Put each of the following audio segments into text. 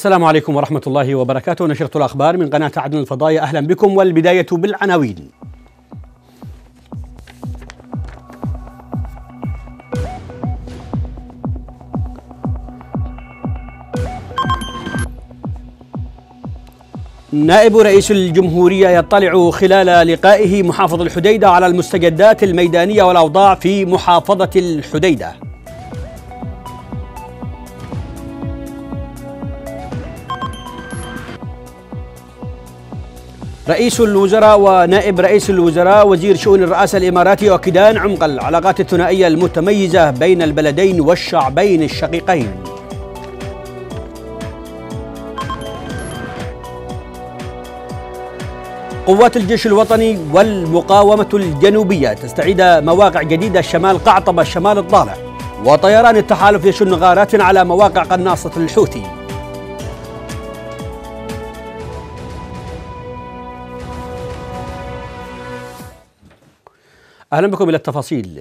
السلام عليكم ورحمة الله وبركاته نشرة الأخبار من قناة عدن الفضائية أهلا بكم والبداية بالعناوين نائب رئيس الجمهورية يطلع خلال لقائه محافظ الحديدة على المستجدات الميدانية والأوضاع في محافظة الحديدة رئيس الوزراء ونائب رئيس الوزراء وزير شؤون الرئاسة الإماراتي يؤكدان عمق العلاقات الثنائية المتميزة بين البلدين والشعبين الشقيقين قوات الجيش الوطني والمقاومة الجنوبية تستعيد مواقع جديدة شمال قعطبة شمال الضالع وطيران التحالف يشن غارات على مواقع قناصة الحوثي أهلا بكم إلى التفاصيل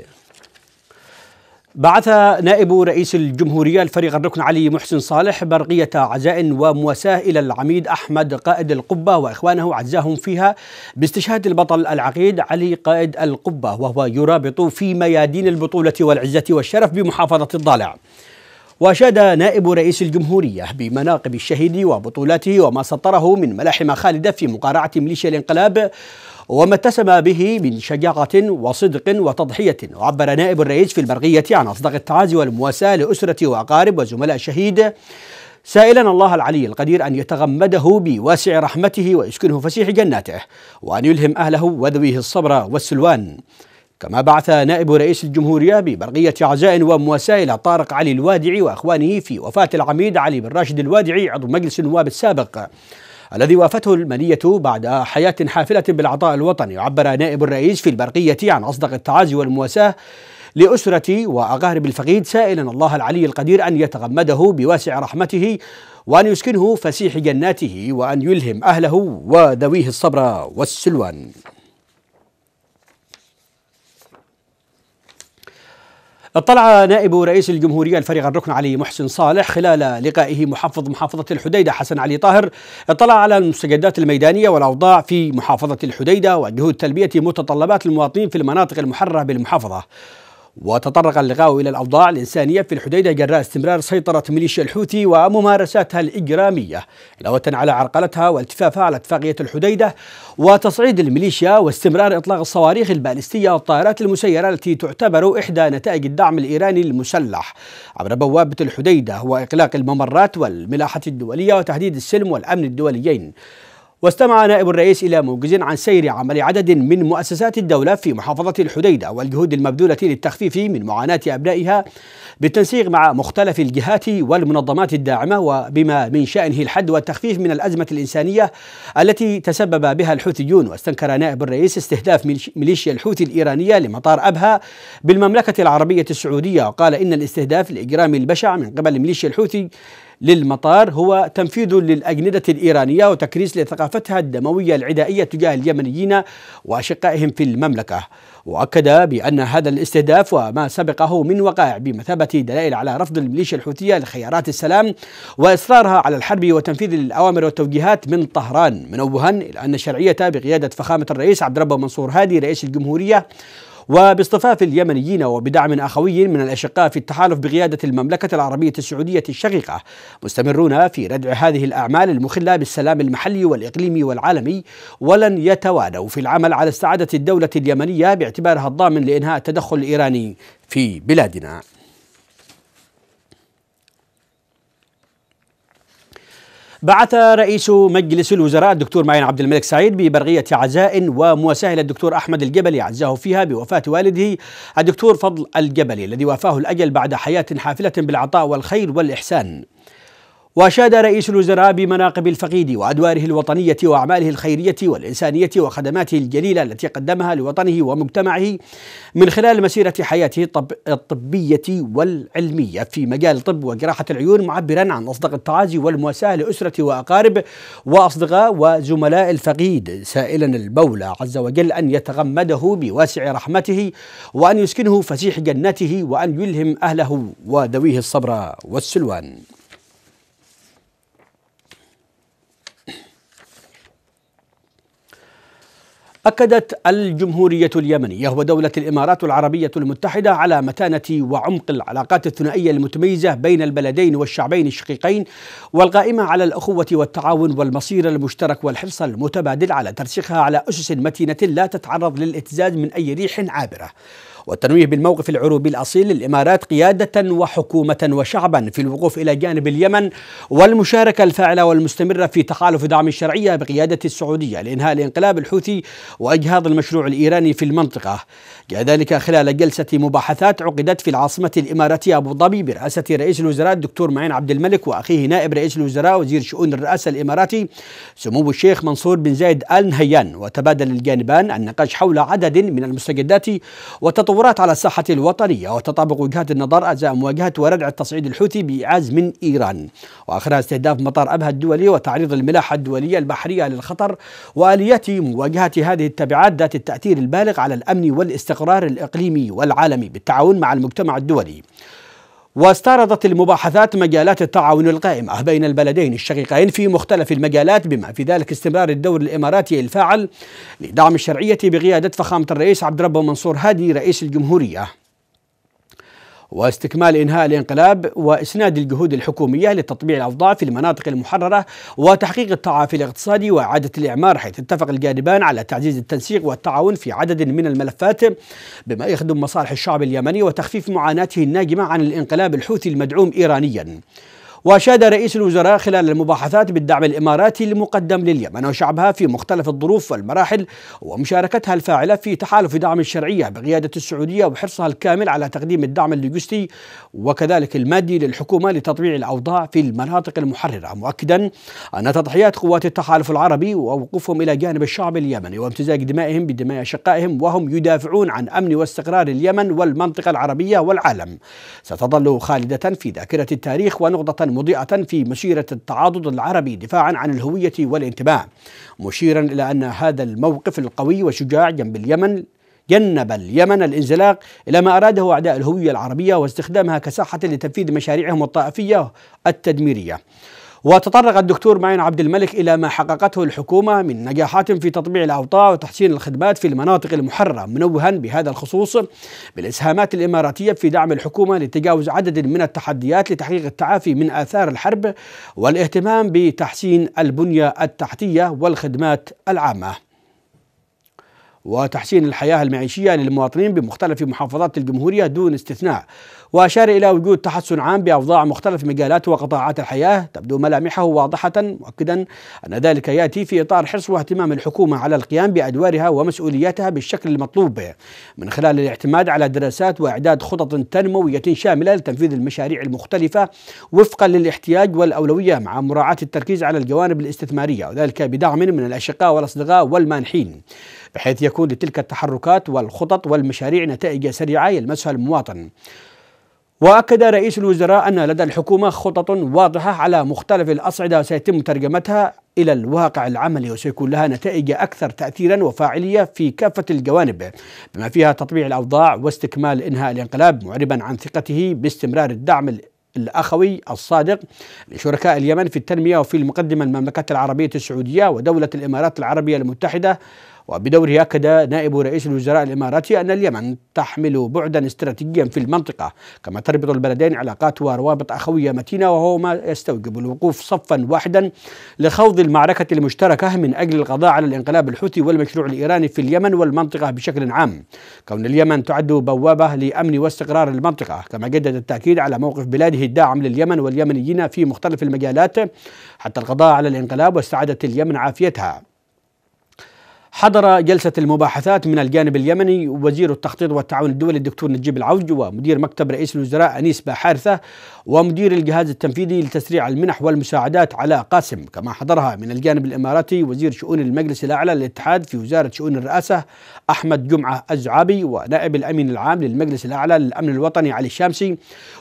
بعث نائب رئيس الجمهورية الفريق الركن علي محسن صالح برقية عزاء ومواساة إلى العميد أحمد قائد القبة وإخوانه عزاهم فيها باستشهاد البطل العقيد علي قائد القبة وهو يرابط في ميادين البطولة والعزة والشرف بمحافظة الضالع وأشاد نائب رئيس الجمهورية بمناقب الشهيد وبطولاته وما سطره من ملاحم خالدة في مقارعة ميليشيا الانقلاب وما اتسم به من شجاعة وصدق وتضحية وعبر نائب الرئيس في البرقيه عن أصدق التعازي والمواساة لأسرة وأقارب وزملاء الشهيد سائلا الله العلي القدير أن يتغمده بواسع رحمته ويسكنه فسيح جناته وأن يلهم أهله وذويه الصبر والسلوان كما بعث نائب رئيس الجمهورية ببرقية عزاء ومواساة إلى طارق علي الوادعي وأخوانه في وفاة العميد علي بن راشد الوادعي عضو مجلس النواب السابق الذي وافته المنية بعد حياة حافلة بالعطاء الوطني وعبر نائب الرئيس في البرقية عن أصدق التعازي والمواساة لأسرة وأقارب الفقيد سائلا الله العلي القدير أن يتغمده بواسع رحمته وأن يسكنه فسيح جناته وأن يلهم أهله وذويه الصبر والسلوان اطلع نائب رئيس الجمهورية الفريق الركن علي محسن صالح خلال لقائه محافظ محافظة الحديدة حسن علي طاهر اطلع على المستجدات الميدانية والأوضاع في محافظة الحديدة وجهود تلبية متطلبات المواطنين في المناطق المحررة بالمحافظة وتطرق اللقاء إلى الأوضاع الإنسانية في الحديدة جراء استمرار سيطرة ميليشيا الحوثي وممارساتها الإجرامية علاوة على عرقلتها والتفافها على اتفاقية الحديدة وتصعيد الميليشيا واستمرار إطلاق الصواريخ البالستية والطائرات المسيرة التي تعتبر إحدى نتائج الدعم الإيراني المسلح عبر بوابة الحديدة وإغلاق الممرات والملاحة الدولية وتهديد السلم والأمن الدوليين واستمع نائب الرئيس إلى موجز عن سير عمل عدد من مؤسسات الدولة في محافظة الحديدة والجهود المبذولة للتخفيف من معاناة أبنائها بالتنسيق مع مختلف الجهات والمنظمات الداعمة وبما من شأنه الحد والتخفيف من الأزمة الإنسانية التي تسبب بها الحوثيون واستنكر نائب الرئيس استهداف ميليشيا الحوثي الإيرانية لمطار أبها بالمملكة العربية السعودية وقال إن الاستهداف لإجرام البشع من قبل ميليشيا الحوثي للمطار هو تنفيذ للأجندة الإيرانية وتكريس لثقافتها الدموية العدائية تجاه اليمنيين وأشقائهم في المملكة وأكد بأن هذا الاستهداف وما سبقه من وقائع بمثابة دلائل على رفض الميليشيا الحوثية لخيارات السلام وإصرارها على الحرب وتنفيذ الأوامر والتوجيهات من طهران منوها إلى أن الشرعية بقيادة فخامة الرئيس عبد ربه منصور هادي رئيس الجمهورية وباصطفاف اليمنيين وبدعم أخوي من الأشقاء في التحالف بقيادة المملكة العربية السعودية الشقيقة مستمرون في ردع هذه الأعمال المخلة بالسلام المحلي والإقليمي والعالمي ولن يتوانوا في العمل على استعادة الدولة اليمنية باعتبارها الضامن لإنهاء التدخل الإيراني في بلادنا بعث رئيس مجلس الوزراء الدكتور معين عبد الملك سعيد ببرغية عزاء ومواساة للدكتور الدكتور أحمد الجبلي عزاه فيها بوفاة والده الدكتور فضل الجبلي الذي وافاه الأجل بعد حياة حافلة بالعطاء والخير والإحسان وأشاد رئيس الوزراء بمناقب الفقيد وأدواره الوطنية وأعماله الخيرية والإنسانية وخدماته الجليلة التي قدمها لوطنه ومجتمعه من خلال مسيرة حياته الطبية والعلمية في مجال الطب وجراحة العيون معبرا عن أصدق التعازي والمواساة لأسرة وأقارب وأصدقاء وزملاء الفقيد سائلا البولى عز وجل أن يتغمده بواسع رحمته وأن يسكنه فسيح جنته وأن يلهم أهله وذويه الصبر والسلوان أكدت الجمهورية اليمنية ودولة الإمارات العربية المتحدة على متانة وعمق العلاقات الثنائية المتميزة بين البلدين والشعبين الشقيقين والقائمة على الأخوة والتعاون والمصير المشترك والحرص المتبادل على ترسيخها على أسس متينة لا تتعرض للاتزاز من أي ريح عابرة والتنويه بالموقف العروبي الأصيل للإمارات قيادة وحكومة وشعبا في الوقوف إلى جانب اليمن والمشاركة الفاعلة والمستمرة في تحالف دعم الشرعية بقيادة السعودية لإنهاء الانقلاب الحوثي وإجهاض المشروع الإيراني في المنطقة جاء ذلك خلال جلسة مباحثات عقدت في العاصمة الإماراتية أبو ظبي برئاسة رئيس الوزراء الدكتور معين عبد الملك وأخيه نائب رئيس الوزراء وزير شؤون الرئاسة الإماراتي سمو الشيخ منصور بن زايد آل نهيان وتبادل الجانبان النقاش حول عدد من المستجدات وتطور التطورات على الساحة الوطنية وتطابق وجهات النظر أزاء مواجهة وردع التصعيد الحوثي بإيعاز من إيران وآخرها استهداف مطار أبها الدولي وتعريض الملاحة الدولية البحرية للخطر وآليات مواجهة هذه التبعات ذات التأثير البالغ على الأمن والاستقرار الإقليمي والعالمي بالتعاون مع المجتمع الدولي واستعرضت المباحثات مجالات التعاون القائمة بين البلدين الشقيقين في مختلف المجالات بما في ذلك استمرار الدور الإماراتي الفاعل لدعم الشرعية بقيادة فخامة الرئيس عبد ربه منصور هادي رئيس الجمهورية واستكمال إنهاء الانقلاب وإسناد الجهود الحكومية لتطبيع الأوضاع في المناطق المحررة وتحقيق التعافي الاقتصادي وإعادة الإعمار حيث اتفق الجانبان على تعزيز التنسيق والتعاون في عدد من الملفات بما يخدم مصالح الشعب اليمني وتخفيف معاناته الناجمة عن الانقلاب الحوثي المدعوم إيرانيا وأشاد رئيس الوزراء خلال المباحثات بالدعم الإماراتي المقدم لليمن وشعبها في مختلف الظروف والمراحل ومشاركتها الفاعلة في تحالف دعم الشرعية بقيادة السعودية وحرصها الكامل على تقديم الدعم اللوجستي وكذلك المادي للحكومة لتطبيع الأوضاع في المناطق المحررة مؤكدا أن تضحيات قوات التحالف العربي ووقوفهم إلى جانب الشعب اليمني وامتزاج دمائهم بدماء أشقائهم وهم يدافعون عن أمن واستقرار اليمن والمنطقة العربية والعالم ستظل خالدة في ذاكرة التاريخ ونقطة مضيئة في مسيرة التعاضد العربي دفاعا عن الهوية والانتماء مشيرا إلى أن هذا الموقف القوي والشجاع جنب اليمن جنب اليمن الانزلاق إلى ما أراده أعداء الهوية العربية واستخدامها كساحة لتنفيذ مشاريعهم الطائفية التدميرية وتطرق الدكتور معين عبد الملك إلى ما حققته الحكومة من نجاحات في تطبيع الأوضاع وتحسين الخدمات في المناطق المحررة منوها بهذا الخصوص بالإسهامات الإماراتية في دعم الحكومة لتجاوز عدد من التحديات لتحقيق التعافي من آثار الحرب والاهتمام بتحسين البنية التحتية والخدمات العامة وتحسين الحياة المعيشية للمواطنين بمختلف محافظات الجمهورية دون استثناء وأشار إلى وجود تحسن عام بأوضاع مختلف مجالات وقطاعات الحياة تبدو ملامحه واضحة مؤكدا أن ذلك يأتي في إطار حرص واهتمام الحكومة على القيام بأدوارها ومسؤولياتها بالشكل المطلوب من خلال الاعتماد على دراسات وإعداد خطط تنموية شاملة لتنفيذ المشاريع المختلفة وفقا للاحتياج والأولوية مع مراعاة التركيز على الجوانب الاستثمارية وذلك بدعم من الأشقاء والأصدقاء والمانحين بحيث يكون لتلك التحركات والخطط والمشاريع نتائج سريعة يلمسها المواطن وأكد رئيس الوزراء أن لدى الحكومة خطط واضحة على مختلف الأصعدة سيتم ترجمتها إلى الواقع العملي وسيكون لها نتائج أكثر تأثيرا وفاعلية في كافة الجوانب بما فيها تطبيع الأوضاع واستكمال إنهاء الانقلاب معربا عن ثقته باستمرار الدعم الأخوي الصادق لشركاء اليمن في التنمية وفي المقدمة المملكة العربية السعودية ودولة الإمارات العربية المتحدة وبدوره أكد نائب رئيس الوزراء الإماراتي أن اليمن تحمل بعدا استراتيجيا في المنطقة كما تربط البلدين علاقات وروابط أخوية متينة وهو ما يستوجب الوقوف صفا واحدا لخوض المعركة المشتركة من أجل القضاء على الانقلاب الحوثي والمشروع الإيراني في اليمن والمنطقة بشكل عام كون اليمن تعد بوابة لأمن واستقرار المنطقة كما جدد التأكيد على موقف بلاده الداعم لليمن واليمنيين في مختلف المجالات حتى القضاء على الانقلاب واستعادة اليمن عافيتها حضر جلسة المباحثات من الجانب اليمني وزير التخطيط والتعاون الدولي الدكتور نجيب العوج ومدير مكتب رئيس الوزراء أنيس باحارثة ومدير الجهاز التنفيذي لتسريع المنح والمساعدات علاء قاسم كما حضرها من الجانب الإماراتي وزير شؤون المجلس الأعلى للاتحاد في وزارة شؤون الرئاسة أحمد جمعة الزعابي ونائب الأمين العام للمجلس الأعلى للأمن الوطني علي الشامسي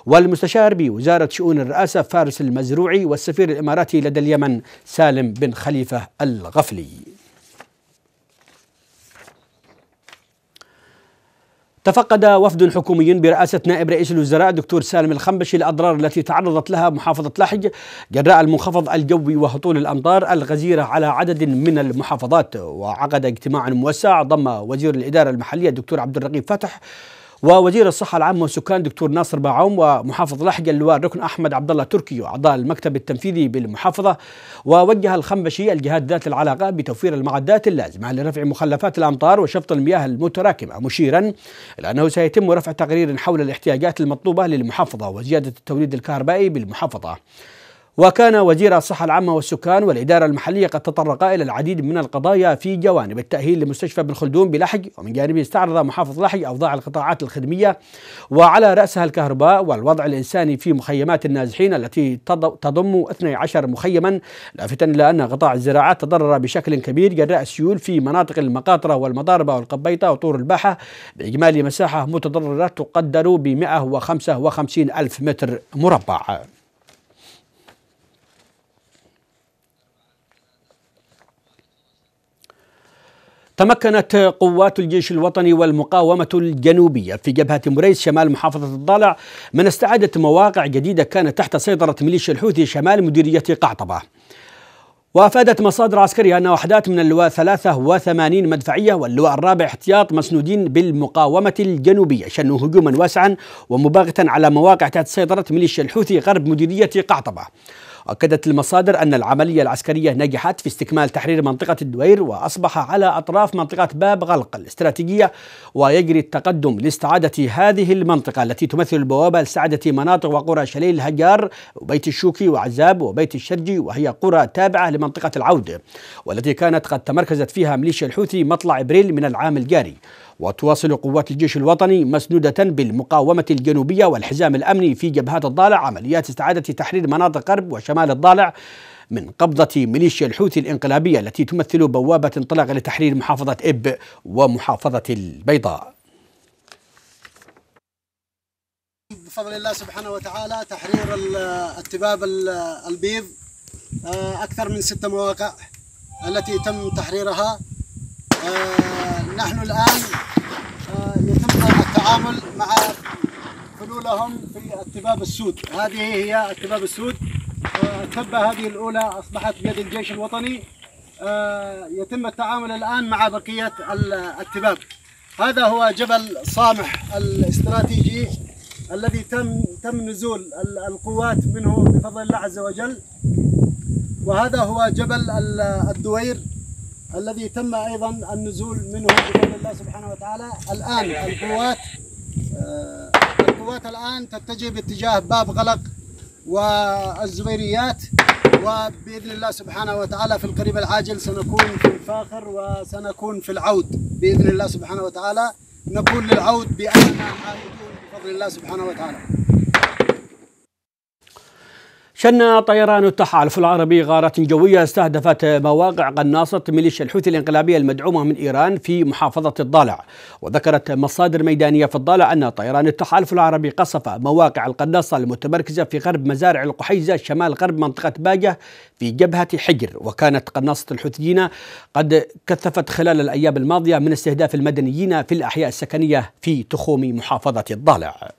والمستشار بوزارة شؤون الرئاسة فارس المزروعي والسفير الإماراتي لدى اليمن سالم بن خليفة الغفلي تفقد وفد حكومي برئاسة نائب رئيس الوزراء الدكتور سالم الخنبشي الأضرار التي تعرضت لها محافظة لحج جراء المنخفض الجوي وهطول الأمطار الغزيرة على عدد من المحافظات وعقد اجتماعا موسع ضم وزير الإدارة المحلية الدكتور عبد الرقيب فتح ووزير الصحة العامة والسكان دكتور ناصر باعوم ومحافظ لحج اللواء ركن أحمد عبد الله تركي أعضاء المكتب التنفيذي بالمحافظة ووجه الخنبشي الجهات ذات العلاقة بتوفير المعدات اللازمة لرفع مخلفات الأمطار وشفط المياه المتراكمة مشيرا إلى أنه سيتم رفع تقرير حول الاحتياجات المطلوبة للمحافظة وزيادة التوليد الكهربائي بالمحافظة وكان وزير الصحة العامة والسكان والإدارة المحلية قد تطرقا إلى العديد من القضايا في جوانب التأهيل لمستشفى بن خلدون بلحج ومن جانبه استعرض محافظ لحج أوضاع القطاعات الخدمية وعلى رأسها الكهرباء والوضع الإنساني في مخيمات النازحين التي تضم 12 مخيما لافتا إلى أن قطاع الزراعات تضرر بشكل كبير جراء السيول في مناطق المقاطرة والمضاربة والقبيطة وطور الباحة بإجمالي مساحة متضررة تقدر ب 155 ألف متر مربع تمكنت قوات الجيش الوطني والمقاومة الجنوبية في جبهة مريس شمال محافظة الضالع من استعادة مواقع جديدة كانت تحت سيطرة ميليشيا الحوثي شمال مديرية قعطبة وافادت مصادر عسكريه ان وحدات من اللواء 83 مدفعيه واللواء الرابع احتياط مسنودين بالمقاومه الجنوبيه شنوا هجوما واسعا ومباغتا على مواقع تحت سيطره ميليشيا الحوثي غرب مديريه قعطبه. أكدت المصادر أن العملية العسكرية نجحت في استكمال تحرير منطقة الدوير وأصبح على أطراف منطقة باب غلق الاستراتيجية ويجري التقدم لاستعادة هذه المنطقة التي تمثل البوابة لاستعادة مناطق وقرى شليل الهجار وبيت الشوكي وعزاب وبيت الشرجي وهي قرى تابعة لمنطقة العودة والتي كانت قد تمركزت فيها ميليشيا الحوثي مطلع إبريل من العام الجاري وتواصل قوات الجيش الوطني مسنودة بالمقاومة الجنوبية والحزام الأمني في جبهات الضالع عمليات استعادة تحرير مناطق غرب وشمال الضالع من قبضة ميليشيا الحوثي الإنقلابية التي تمثل بوابة انطلاق لتحرير محافظة إب ومحافظة البيضاء بفضل الله سبحانه وتعالى تحرير التباب البيض آه، أكثر من ستة مواقع التي تم تحريرها نحن الآن آه، يتم التعامل مع حلولهم في التباب السود هذه هي التباب السود التبة آه، هذه الأولى أصبحت بيد الجيش الوطني آه، يتم التعامل الآن مع بقية التباب هذا هو جبل صامح الاستراتيجي الذي تم تم نزول القوات منه بفضل الله عز وجل وهذا هو جبل الدوير الذي تم أيضا النزول منه بفضل الله سبحانه وتعالى الآن القوات آه، القوات الآن تتجه باتجاه باب غلق والزبيريات وبإذن الله سبحانه وتعالى في القريب العاجل سنكون في الفاخر وسنكون في العود بإذن الله سبحانه وتعالى نقول للعود بأننا عائدون بفضل الله سبحانه وتعالى شن طيران التحالف العربي غارات جوية استهدفت مواقع قناصة ميليشيا الحوثي الانقلابية المدعومة من إيران في محافظة الضالع وذكرت مصادر ميدانية في الضالع أن طيران التحالف العربي قصف مواقع القناصة المتمركزة في غرب مزارع القحيزة شمال غرب منطقة باجة في جبهة حجر وكانت قناصة الحوثيين قد كثفت خلال الأيام الماضية من استهداف المدنيين في الأحياء السكنية في تخوم محافظة الضالع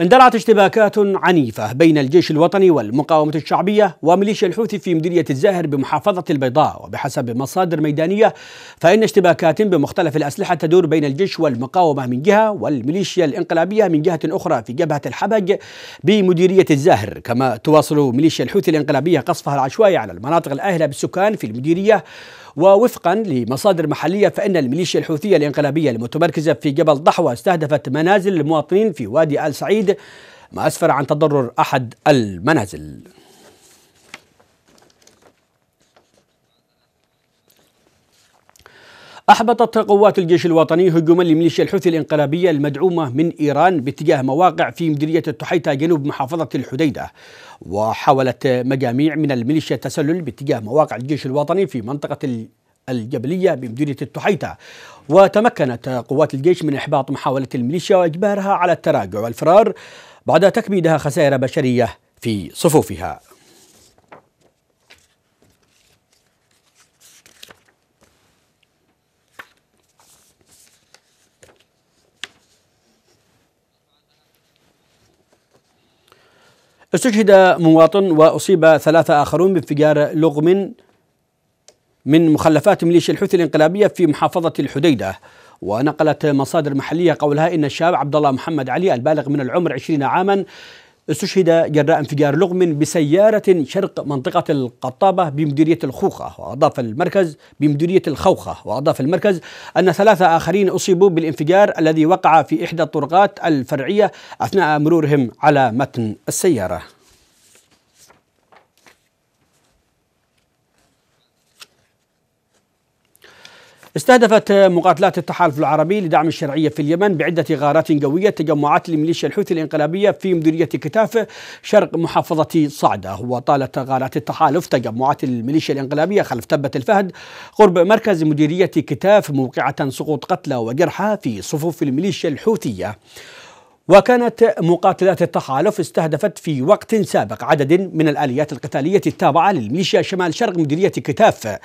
اندلعت اشتباكات عنيفة بين الجيش الوطني والمقاومة الشعبية وميليشيا الحوثي في مديرية الزاهر بمحافظة البيضاء وبحسب مصادر ميدانية فإن اشتباكات بمختلف الأسلحة تدور بين الجيش والمقاومة من جهة والميليشيا الإنقلابية من جهة أخرى في جبهة الحبج بمديرية الزاهر كما تواصل ميليشيا الحوثي الإنقلابية قصفها العشوائي على المناطق الآهلة بالسكان في المديرية ووفقا لمصادر محلية فإن الميليشيا الحوثية الانقلابية المتمركزة في جبل ضحوة استهدفت منازل المواطنين في وادي آل سعيد ما أسفر عن تضرر أحد المنازل أحبطت قوات الجيش الوطني هجوما لميليشيا الحوثي الانقلابية المدعومة من إيران باتجاه مواقع في مديرية التحيتة جنوب محافظة الحديدة وحاولت مجاميع من الميليشيا التسلل باتجاه مواقع الجيش الوطني في منطقة الجبلية بمديرية التحيتة وتمكنت قوات الجيش من إحباط محاولة الميليشيا وإجبارها على التراجع والفرار بعد تكبيدها خسائر بشرية في صفوفها استشهد مواطن وأصيب ثلاثة آخرون بانفجار لغم من مخلفات ميليشيا الحوثي الانقلابية في محافظة الحديدة ونقلت مصادر محلية قولها إن الشاب عبد الله محمد علي البالغ من العمر 20 عاما استشهد جراء انفجار لغم بسيارة شرق منطقة القطابة بمديرية الخوخة وأضاف المركز بمديرية الخوخة وأضاف المركز أن ثلاثة آخرين أصيبوا بالانفجار الذي وقع في إحدى الطرقات الفرعية أثناء مرورهم على متن السيارة استهدفت مقاتلات التحالف العربي لدعم الشرعية في اليمن بعدة غارات قوية تجمعات لميليشيا الحوثي الانقلابية في مديرية كتافة شرق محافظة صعدة وطالت غارات التحالف تجمعات الميليشيا الانقلابية خلف تبة الفهد قرب مركز مديرية كتاف موقعة سقوط قتلى وجرحى في صفوف الميليشيا الحوثية وكانت مقاتلات التحالف استهدفت في وقت سابق عدد من الآليات القتالية التابعة للميليشيا شمال شرق مديرية كتاف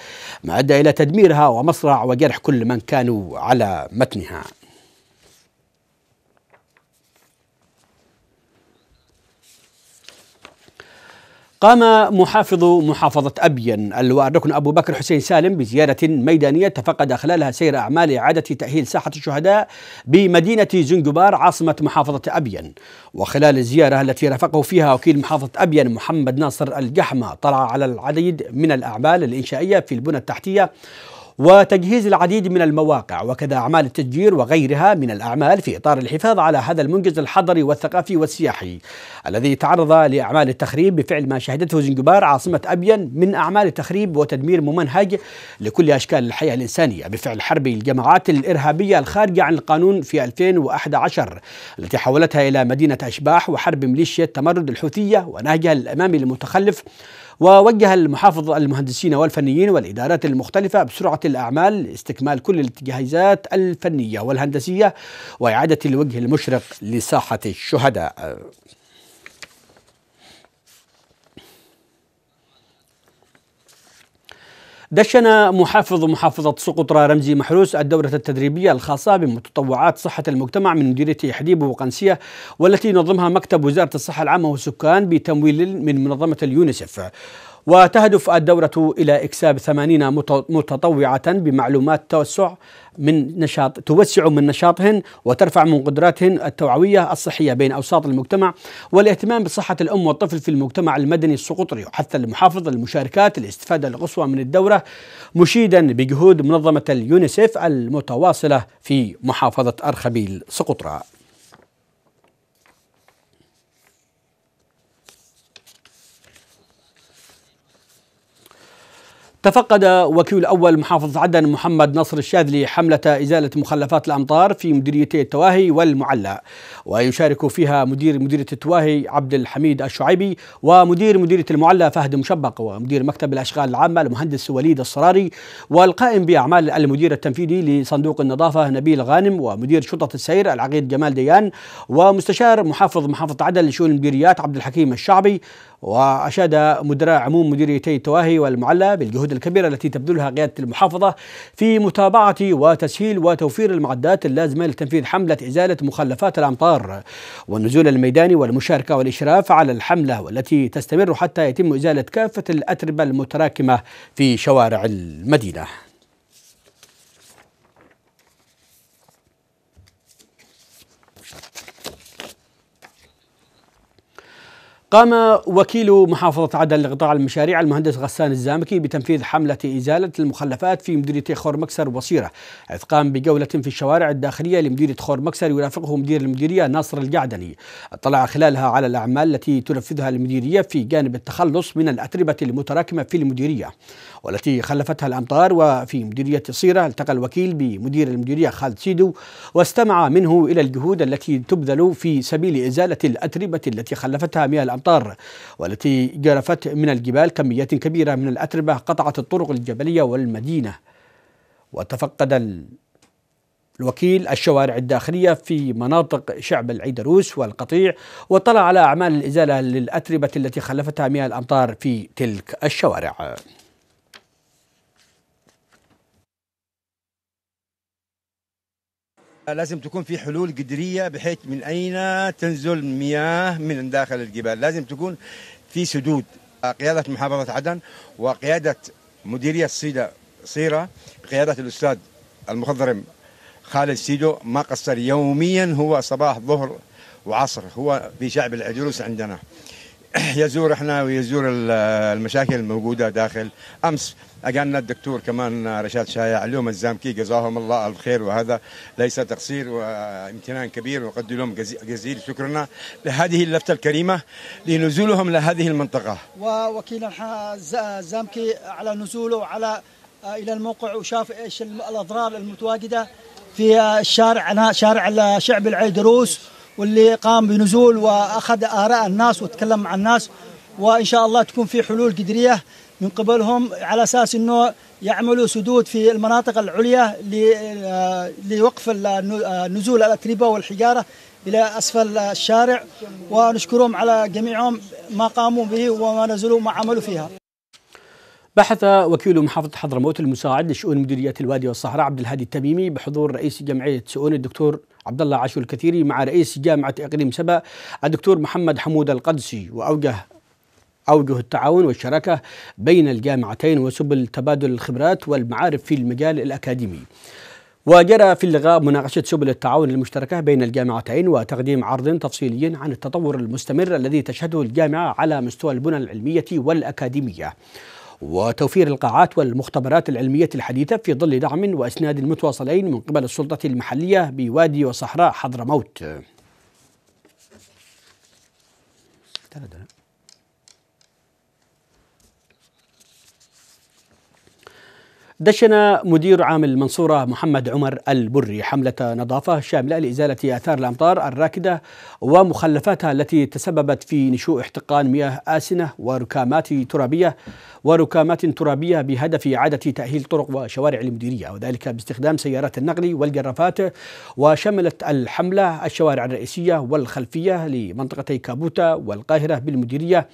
ما أدى إلى تدميرها ومصرع وجرح كل من كانوا على متنها قام محافظ محافظة أبين الركن أبو بكر حسين سالم بزيارة ميدانية تفقد خلالها سير أعمال إعادة تأهيل ساحة الشهداء بمدينة زنجبار عاصمة محافظة أبين وخلال الزيارة التي رافقه فيها وكيل محافظة أبين محمد ناصر الجحمة طلع على العديد من الأعمال الإنشائية في البنى التحتية وتجهيز العديد من المواقع وكذا أعمال التسجير وغيرها من الأعمال في إطار الحفاظ على هذا المنجز الحضري والثقافي والسياحي الذي تعرض لأعمال التخريب بفعل ما شهدته زنجبار عاصمة أبين من أعمال تخريب وتدمير ممنهج لكل أشكال الحياة الإنسانية بفعل حرب الجماعات الإرهابية الخارجة عن القانون في 2011 التي حولتها إلى مدينة أشباح وحرب ميليشيا التمرد الحوثية ونهجها الأمامي المتخلف ووجه المحافظ المهندسين والفنيين والإدارات المختلفة بسرعة الأعمال لاستكمال كل الاتجاهات الفنية والهندسية وإعادة الوجه المشرق لساحة الشهداء دشن محافظ محافظة سقطرى رمزي محروس الدورة التدريبية الخاصة بمتطوعات صحة المجتمع من مديرية حديب وقنسية والتي نظمها مكتب وزارة الصحة العامة والسكان بتمويل من منظمة اليونيسف وتهدف الدورة إلى إكساب ثمانين متطوعة بمعلومات توسع من نشاط توسع من نشاطهن وترفع من قدراتهن التوعوية الصحية بين أوساط المجتمع والاهتمام بصحة الأم والطفل في المجتمع المدني السقطري وحث المحافظ المشاركات الاستفادة القصوى من الدورة مشيدا بجهود منظمة اليونيسيف المتواصلة في محافظة أرخبيل سقطرى تفقد وكيل أول محافظ عدن محمد نصر الشاذلي حملة إزالة مخلفات الأمطار في مديريتي التواهي والمعلى ويشارك فيها مدير مديرية التواهي عبد الحميد الشعيبي ومدير مديرية المعلى فهد مشبق ومدير مكتب الأشغال العامة المهندس وليد الصراري والقائم بأعمال المدير التنفيذي لصندوق النظافة نبيل غانم ومدير شرطة السير العقيد جمال ديان ومستشار محافظ محافظة عدن لشؤون المديريات عبد الحكيم الشعبي وأشاد مدراء عموم مديريتي التواهي والمعلى بالجهود الكبيرة التي تبذلها قيادة المحافظة في متابعة وتسهيل وتوفير المعدات اللازمة لتنفيذ حملة إزالة مخلفات الأمطار والنزول الميداني والمشاركة والإشراف على الحملة والتي تستمر حتى يتم إزالة كافة الأتربة المتراكمة في شوارع المدينة قام وكيل محافظة عدن لقطاع المشاريع المهندس غسان الزامكي بتنفيذ حملة إزالة المخلفات في مديرية خور مكسر وصيرة إذ قام بجولة في الشوارع الداخلية لمديرية خور مكسر يرافقه مدير المديرية ناصر القعدني اطلع خلالها على الأعمال التي تنفذها المديرية في جانب التخلص من الأتربة المتراكمة في المديرية والتي خلفتها الأمطار وفي مديرية صيرة التقى الوكيل بمدير المديرية خالد سيدو واستمع منه إلى الجهود التي تبذل في سبيل إزالة الأتربة التي خلفتها مياه الأمطار والتي جرفت من الجبال كميات كبيرة من الأتربة قطعت الطرق الجبلية والمدينة وتفقد الوكيل الشوارع الداخلية في مناطق شعب العيدروس والقطيع واطلع على أعمال الإزالة للأتربة التي خلفتها مياه الأمطار في تلك الشوارع لازم تكون في حلول قدريه بحيث من اين تنزل مياه من داخل الجبال، لازم تكون في سدود قياده محافظه عدن وقياده مديريه الصيده صيره بقياده الاستاذ المخضرم خالد سيدو ما قصر يوميا هو صباح ظهر وعصر هو في شعب العجلوس عندنا يزور احنا ويزور المشاكل الموجوده داخل امس اجانا الدكتور كمان رشاد شايع اليوم الزامكي جزاهم الله الف خير وهذا ليس تقصير وامتنان كبير وقد لهم جزيل شكرنا لهذه اللفته الكريمه لنزولهم لهذه المنطقه ووكيل الزامكي على نزوله على آه، الى الموقع وشاف ايش الاضرار المتواجده في الشارع شارع شعب العيدروس واللي قام بنزول واخذ اراء الناس وتكلم مع الناس وان شاء الله تكون في حلول قدريه من قبلهم على اساس انه يعملوا سدود في المناطق العليا آه، لوقف نزول الاتربه والحجاره الى اسفل الشارع ونشكرهم على جميعهم ما قاموا به وما نزلوا ما عملوا فيها بحث وكيل محافظة حضرموت المساعد لشؤون مديرية الوادي والصحراء عبد الهادي التميمي بحضور رئيس جمعية شؤون الدكتور عبد الله عاشور الكثيري مع رئيس جامعة إقليم سبأ الدكتور محمد حمود القدسي وأوجه أوجه التعاون والشراكة بين الجامعتين وسبل تبادل الخبرات والمعارف في المجال الأكاديمي وجرى في اللقاء مناقشة سبل التعاون المشتركة بين الجامعتين وتقديم عرض تفصيلي عن التطور المستمر الذي تشهده الجامعة على مستوى البنى العلمية والأكاديمية وتوفير القاعات والمختبرات العلمية الحديثة في ظل دعم وإسناد متواصلين من قبل السلطة المحلية بوادي وصحراء حضرموت. دشن مدير عام المنصورة محمد عمر البري حملة نظافة شاملة لإزالة آثار الأمطار الراكدة ومخلفاتها التي تسببت في نشوء احتقان مياه آسنة وركامات ترابية وركامات ترابية بهدف إعادة تأهيل طرق وشوارع المديرية وذلك باستخدام سيارات النقل والجرافات وشملت الحملة الشوارع الرئيسية والخلفية لمنطقتي كابوتا والقاهرة بالمديرية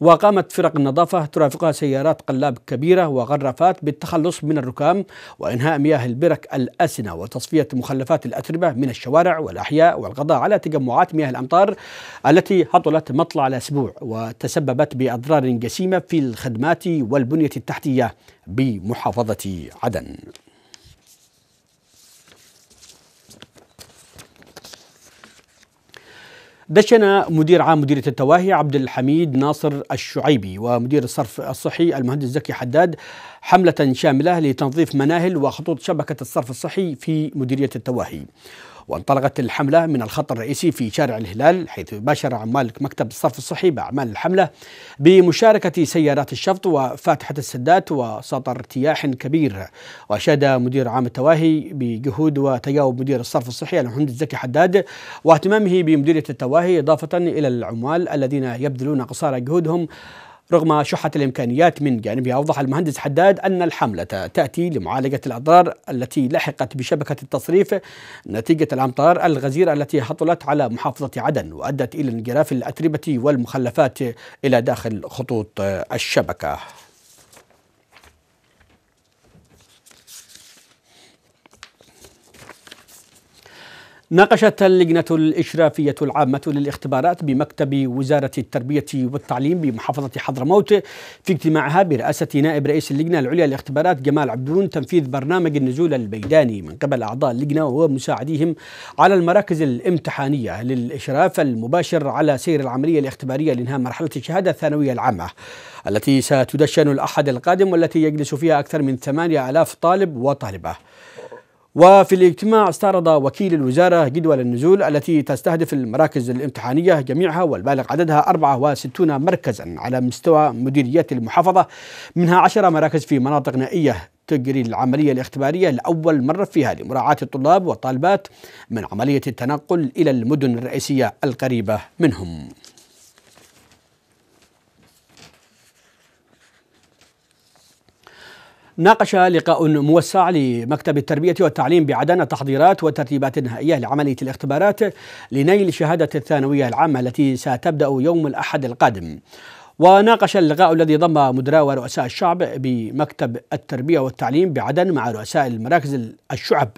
وقامت فرق النظافة ترافقها سيارات قلاب كبيرة وغرافات بالتخلص من الركام وإنهاء مياه البرك الأسنة وتصفية مخلفات الأتربة من الشوارع والأحياء والقضاء على تجمعات مياه الأمطار التي هطلت مطلع الأسبوع وتسببت بأضرار جسيمة في الخدمات والبنية التحتية بمحافظة عدن دشن مدير عام مديريه التواهي عبد الحميد ناصر الشعيبي ومدير الصرف الصحي المهندس زكي حداد حمله شامله لتنظيف مناهل وخطوط شبكه الصرف الصحي في مديريه التواهي وانطلقت الحملة من الخط الرئيسي في شارع الهلال حيث باشر عمال مكتب الصرف الصحي بأعمال الحملة بمشاركة سيارات الشفط وفاتحة السدات وسطر ارتياح كبير وأشاد مدير عام التواهي بجهود وتجاوب مدير الصرف الصحي المهندس زكي حداد واهتمامه بمديرية التواهي إضافة إلى العمال الذين يبذلون قصارى جهودهم رغم شحة الإمكانيات من جانبها أوضح المهندس حداد أن الحملة تأتي لمعالجة الأضرار التي لحقت بشبكة التصريف نتيجة الأمطار الغزيرة التي هطلت على محافظة عدن وأدت إلى انجراف الأتربة والمخلفات إلى داخل خطوط الشبكة ناقشت اللجنة الإشرافية العامة للاختبارات بمكتب وزارة التربية والتعليم بمحافظة حضرموت في اجتماعها برئاسة نائب رئيس اللجنة العليا للاختبارات جمال عبدون تنفيذ برنامج النزول البيداني من قبل أعضاء اللجنة ومساعديهم على المراكز الامتحانية للإشراف المباشر على سير العملية الاختبارية لإنهاء مرحلة الشهادة الثانوية العامة التي ستدشن الأحد القادم والتي يجلس فيها أكثر من 8000 طالب وطالبة وفي الاجتماع استعرض وكيل الوزارة جدول النزول التي تستهدف المراكز الامتحانية جميعها والبالغ عددها 64 مركزا على مستوى مديريات المحافظة منها 10 مراكز في مناطق نائية تجري العملية الاختبارية لأول مرة فيها لمراعاة الطلاب والطالبات من عملية التنقل إلى المدن الرئيسية القريبة منهم ناقش لقاء موسع لمكتب التربية والتعليم بعدن التحضيرات والترتيبات النهائية لعملية الاختبارات لنيل شهادة الثانوية العامة التي ستبدأ يوم الأحد القادم وناقش اللقاء الذي ضم مدراء ورؤساء الشعب بمكتب التربية والتعليم بعدن مع رؤساء المراكز الشعب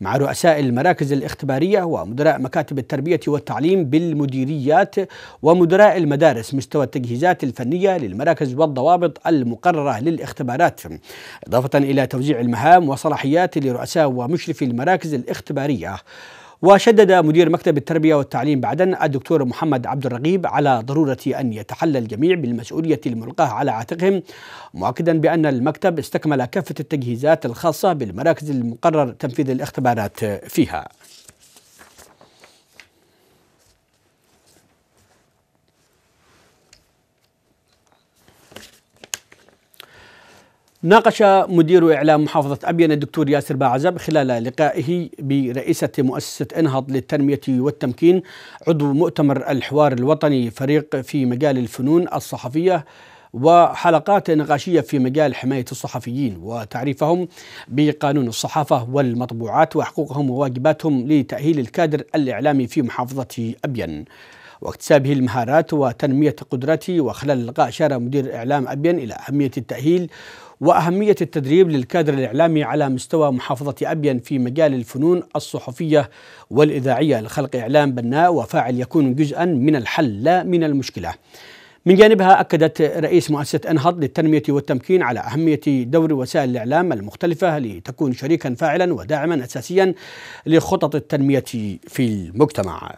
مع رؤساء المراكز الاختبارية ومدراء مكاتب التربية والتعليم بالمديريات ومدراء المدارس مستوى التجهيزات الفنية للمراكز والضوابط المقررة للاختبارات إضافة إلى توزيع المهام وصلاحيات لرؤساء ومشرفي المراكز الاختبارية وشدد مدير مكتب التربية والتعليم بعدن الدكتور محمد عبد الرقيب على ضرورة أن يتحلى الجميع بالمسؤولية الملقاة على عاتقهم مؤكدا بأن المكتب استكمل كافة التجهيزات الخاصة بالمراكز المقرر تنفيذ الاختبارات فيها ناقش مدير إعلام محافظة أبين الدكتور ياسر باعزب خلال لقائه برئيسة مؤسسة انهض للتنمية والتمكين عضو مؤتمر الحوار الوطني فريق في مجال الفنون الصحفية وحلقات نقاشية في مجال حماية الصحفيين وتعريفهم بقانون الصحافة والمطبوعات وحقوقهم وواجباتهم لتأهيل الكادر الإعلامي في محافظة أبين واكتسابه المهارات وتنمية قدراته وخلال اللقاء أشار مدير إعلام أبين إلى أهمية التأهيل وأهمية التدريب للكادر الإعلامي على مستوى محافظة أبين في مجال الفنون الصحفية والإذاعية لخلق إعلام بناء وفاعل يكون جزءا من الحل لا من المشكلة من جانبها أكدت رئيس مؤسسة أنهض للتنمية والتمكين على أهمية دور وسائل الإعلام المختلفة لتكون شريكا فاعلا وداعما أساسيا لخطط التنمية في المجتمع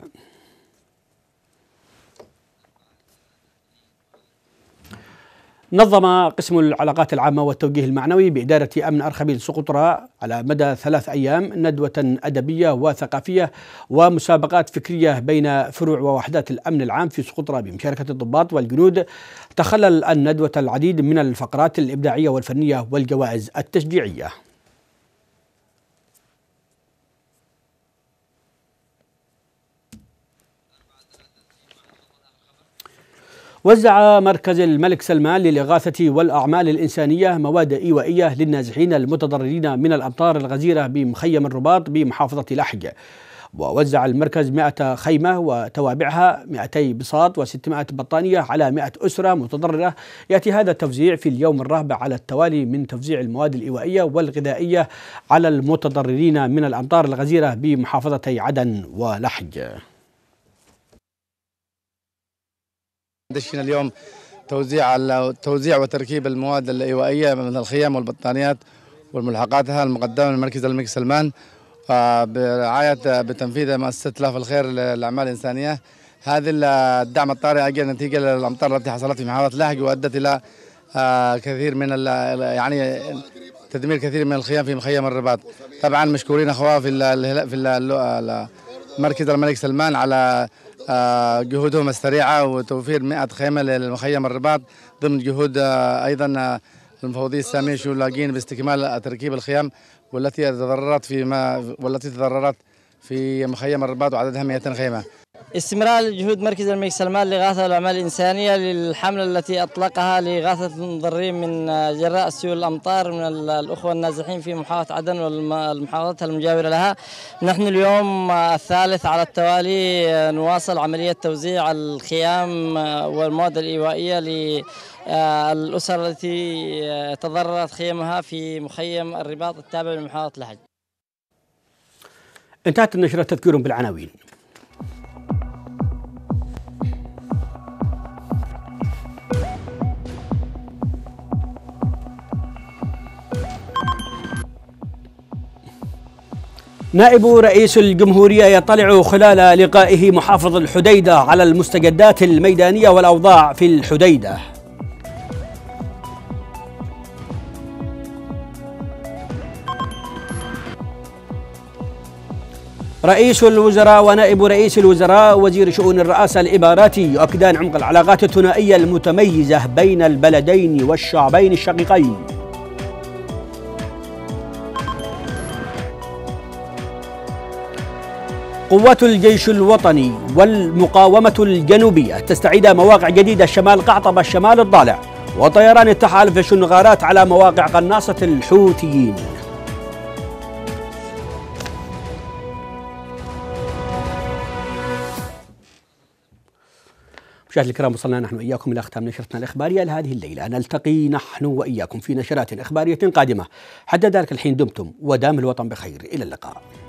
نظم قسم العلاقات العامة والتوجيه المعنوي بإدارة أمن أرخبيل سقطرى على مدى ثلاث أيام ندوة أدبية وثقافية ومسابقات فكرية بين فروع ووحدات الأمن العام في سقطرى بمشاركة الضباط والجنود تخلل الندوة العديد من الفقرات الإبداعية والفنية والجوائز التشجيعية وزع مركز الملك سلمان للإغاثة والأعمال الإنسانية مواد إيوائية للنازحين المتضررين من الأمطار الغزيرة بمخيم الرباط بمحافظة لحج ووزع المركز 100 خيمة وتوابعها 200 بساط و600 بطانية على 100 أسرة متضررة يأتي هذا التوزيع في اليوم الرابع على التوالي من توزيع المواد الإيوائية والغذائية على المتضررين من الأمطار الغزيرة بمحافظتي عدن ولحج دشنا اليوم توزيع على توزيع وتركيب المواد الايوائيه من الخيام والبطانيات والملحقاتها المقدمه من مركز الملك سلمان برعايه بتنفيذ مؤسسه لاف الخير للاعمال الانسانيه هذه الدعم الطارئ اجى نتيجه للامطار التي حصلت في محافظه لاحق وادت الى آه، كثير من يعني تدمير كثير من الخيام في مخيم الرباط طبعا مشكورين اخوه في مركز الملك سلمان على آه، جهودهم السريعة وتوفير 100 خيمة لمخيم الرباط ضمن جهود آه، أيضا آه، المفوضية السامية شو لاقين باستكمال تركيب الخيام والتي تضررت في ما والتي تضررت في مخيم الرباط وعددها 200 خيمة استمرار جهود مركز الملك سلمان لغاثة الأعمال الإنسانية للحملة التي أطلقها لإغاثة المضرين من جراء سيول الأمطار من الأخوة النازحين في محافظة عدن والمحافظات المجاورة لها نحن اليوم الثالث على التوالي آه، نواصل عملية توزيع الخيام آه، والمواد الإيوائية للأسر آه، التي تضررت خيمها في مخيم الرباط التابع لمحافظة لحج انتهت النشرة تذكير بالعناوين نائب رئيس الجمهورية يطلع خلال لقائه محافظ الحديدة على المستجدات الميدانية والأوضاع في الحديدة رئيس الوزراء ونائب رئيس الوزراء وزير شؤون الرئاسة الإماراتي يؤكدان عمق العلاقات الثنائية المتميزة بين البلدين والشعبين الشقيقين قوات الجيش الوطني والمقاومة الجنوبية تستعيد مواقع جديدة شمال قعطبة الشمال الضالع وطيران التحالف غارات على مواقع قناصة الحوثيين مشاهدينا الكرام وصلنا نحن واياكم الى ختام نشرتنا الاخباريه لهذه الليله، نلتقي نحن واياكم في نشرات اخباريه قادمه، حتى ذلك الحين دمتم ودام الوطن بخير، الى اللقاء.